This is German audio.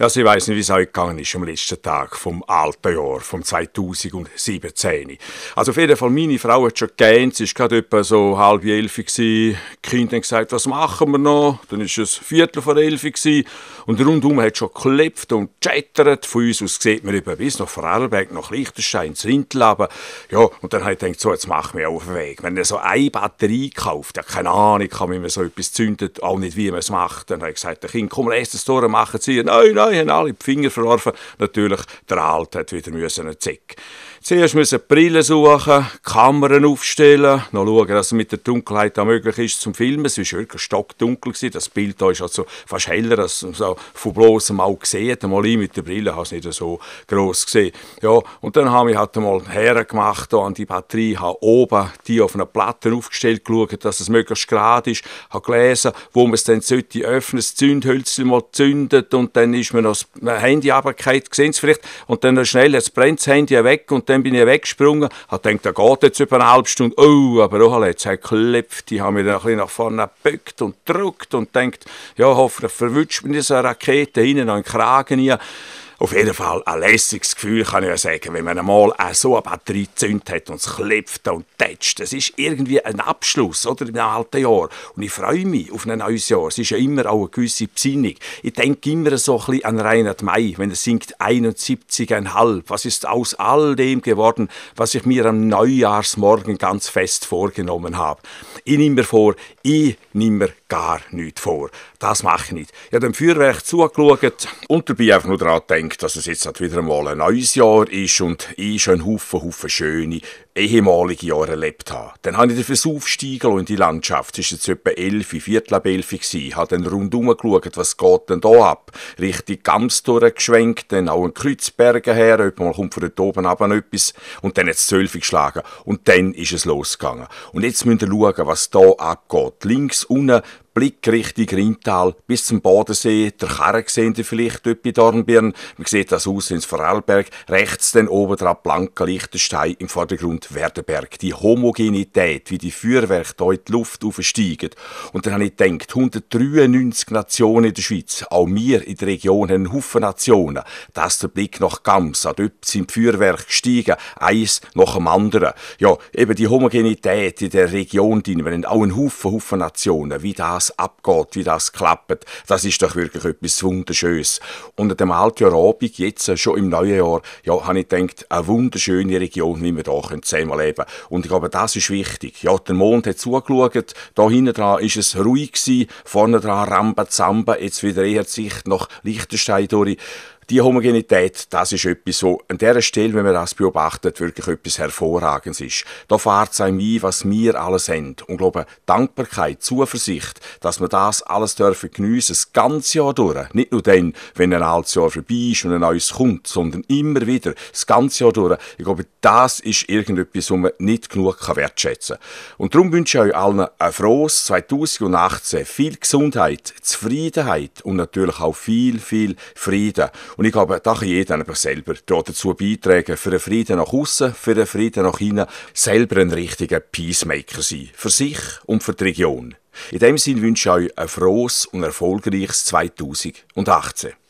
Ja, Sie weiss nicht, wie es euch gegangen ist am letzten Tag vom alten Jahr, vom 2017. Also auf jeden Fall, meine Frau hat schon gegähnt, sie war gerade etwa so halb elf. Die Kinder haben gesagt, was machen wir noch? Dann war es Viertel vor elf. Und rundum hat schon geklopft und gechattert. Von uns aus sieht man eben bis nach Vorarlberg, nach Liechtenstein, Zrintlaben. Ja, und dann habe ich gedacht, so, jetzt machen wir auf den Weg. Wenn er so eine Batterie kauft, ja, keine Ahnung, wie man so etwas zündet, auch nicht, wie man es macht. Dann habe ich gesagt, Kind, komm, lass das Tor, machen Sie. Nein, nein, ja, ich alle die Finger verworfen. Natürlich, der Alte hat wieder müssen einen Zick. Zuerst müssen Brille suchen, die Kameras aufstellen, noch schauen, dass es mit der Dunkelheit auch möglich ist zum Filmen. Es war wirklich stockdunkel. Gewesen. Das Bild hier ist also fast heller, als so von bloßem Auge gesehen Mal ich mit der Brille habe es nicht so gross gesehen. Ja, und dann habe ich halt mal hergemacht an die Batterie, habe oben die auf einer Platte aufgestellt, geschaut, dass es möglichst gerade ist, habe gelesen, wo man es dann sollte öffnen, das Zündhölzchen mal zündet und dann ist mir noch das Handy runtergefallen, sehen Sie vielleicht, und dann schnell, jetzt brennt das Handy weg und dann bin ich weggesprungen, habe gedacht, da geht jetzt über eine halbe Stunde, oh, aber auch oh, jetzt hat geklopft, ich habe mich dann ein bisschen nach vorne gebückt und gedrückt und denkt, ja, hoffentlich verwünscht mir diese Rakete hinten an den Kragen hier. Auf jeden Fall ein lässiges Gefühl, kann ich ja sagen, wenn man einmal so eine Batterie gezündet hat und es klipft und tätscht. Das ist irgendwie ein Abschluss oder, in einem alten Jahr. Und ich freue mich auf ein neues Jahr. Es ist ja immer auch eine gewisse Besinnung. Ich denke immer so ein bisschen an Reinhard Mai, wenn er singt 71,5. Was ist aus all dem geworden, was ich mir am Neujahrsmorgen ganz fest vorgenommen habe? Ich nehme mir vor, ich nehme mir gar nichts vor. Das mache ich nicht. Ich habe dem Feuerwerk zugeschaut und dabei einfach nur daran gedacht, denke, dass es jetzt halt wieder einmal ein neues Jahr ist und ich schon Haufen, Haufen schöne, ehemalige Jahre erlebt habe. Dann habe ich den Versuch steigen in die Landschaft. Es war jetzt etwa elf, Viertel ab 11 gewesen. Habe dann rundum geschaut, was geht denn da ab. Richtig Gams geschwenkt, dann auch in Kreuzbergen her, mal kommt von dort oben ab etwas. Und dann hat es zwölf geschlagen. Und dann ist es losgegangen. Und jetzt müsst ihr schauen, was da abgeht. Links unten Blick Richtung Rintal bis zum Bodensee, der Karren sehen ihr vielleicht dort bei Dornbirn, man sieht das Haus ins Vorarlberg, rechts dann oben dran Blanke Lichtenstein im Vordergrund Werdeberg, die Homogenität, wie die Feuerwerke hier in die Luft aufsteigen. Und dann habe ich gedacht, 193 Nationen in der Schweiz, auch wir in der Region haben einen Haufen Nationen. Das ist der Blick nach ganz. dort sind die Feuerwerke gestiegen, eins nach dem anderen. Ja, eben die Homogenität in der Region, drin, wir haben auch einen Haufen, Haufen Nationen, wie das abgeht, wie das klappt, das ist doch wirklich etwas Wunderschönes. Und an dem alten Abend, jetzt schon im neuen Jahr, ja, habe ich gedacht, eine wunderschöne Region, wie wir hier sehen können einmal leben. Und ich glaube, das ist wichtig. Ja, der Mond hat zugeschaut, da hinten dran ist es ruhig gewesen, vorne dran Ramba Zamba, jetzt wieder eher die Sicht nach Liechtenstein durch die Homogenität, das ist etwas, wo an dieser Stelle, wenn man das beobachtet, wirklich etwas Hervorragendes ist. Da fährt es einem ein, was wir alles haben. Und ich glaube, Dankbarkeit, Zuversicht, dass wir das alles dürfen geniessen, das ganze Jahr durch. Nicht nur dann, wenn ein altes Jahr vorbei ist und ein neues kommt, sondern immer wieder, das ganze Jahr durch. Ich glaube, das ist irgendetwas, was man nicht genug wertschätzen kann. Und darum wünsche ich euch allen ein frohes 2018, viel Gesundheit, Zufriedenheit und natürlich auch viel, viel Frieden. Und ich glaube, da kann jeder einfach selber dazu beitragen, für einen Frieden nach außen, für einen Frieden nach innen, selber ein richtiger Peacemaker sein. Für sich und für die Region. In dem Sinne wünsche ich euch ein frohes und erfolgreiches 2018.